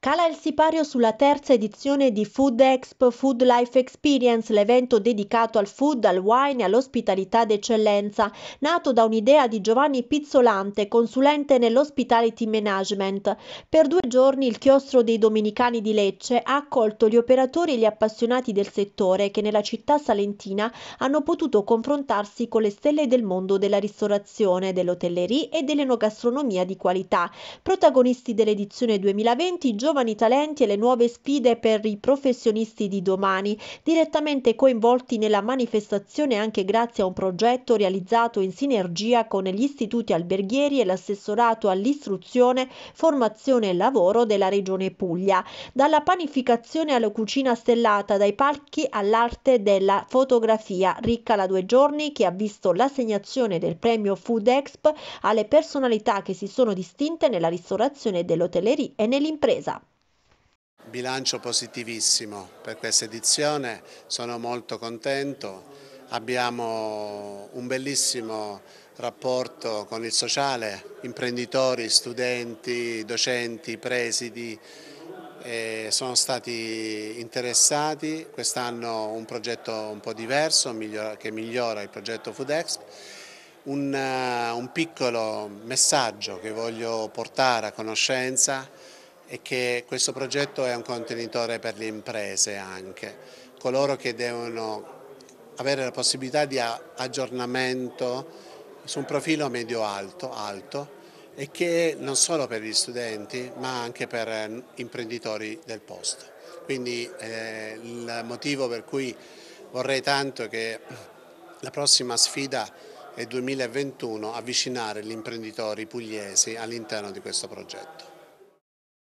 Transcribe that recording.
Cala il sipario sulla terza edizione di Food Expo Food Life Experience, l'evento dedicato al food, al wine e all'ospitalità d'eccellenza, nato da un'idea di Giovanni Pizzolante, consulente nell'hospitality management. Per due giorni il chiostro dei Domenicani di Lecce ha accolto gli operatori e gli appassionati del settore che nella città salentina hanno potuto confrontarsi con le stelle del mondo della ristorazione, dell'hotellerie e dell'enogastronomia di qualità. Protagonisti dell'edizione 2020 giovani talenti e le nuove sfide per i professionisti di domani, direttamente coinvolti nella manifestazione anche grazie a un progetto realizzato in sinergia con gli istituti alberghieri e l'assessorato all'istruzione, formazione e lavoro della Regione Puglia. Dalla panificazione alla cucina stellata, dai palchi all'arte della fotografia, ricca la due giorni che ha visto l'assegnazione del premio Food Exp alle personalità che si sono distinte nella ristorazione dell'hotellerie e nell'impresa bilancio positivissimo per questa edizione, sono molto contento, abbiamo un bellissimo rapporto con il sociale, imprenditori, studenti, docenti, presidi, sono stati interessati, quest'anno un progetto un po' diverso che migliora il progetto FoodExp un, un, piccolo messaggio che voglio portare a conoscenza è che questo progetto è un contenitore per le imprese anche, coloro che devono avere la possibilità di aggiornamento su un profilo medio-alto alto, e che non solo per gli studenti ma anche per eh, imprenditori del posto. Quindi eh, il motivo per cui vorrei tanto che la prossima sfida è 2021 avvicinare gli imprenditori pugliesi all'interno di questo progetto.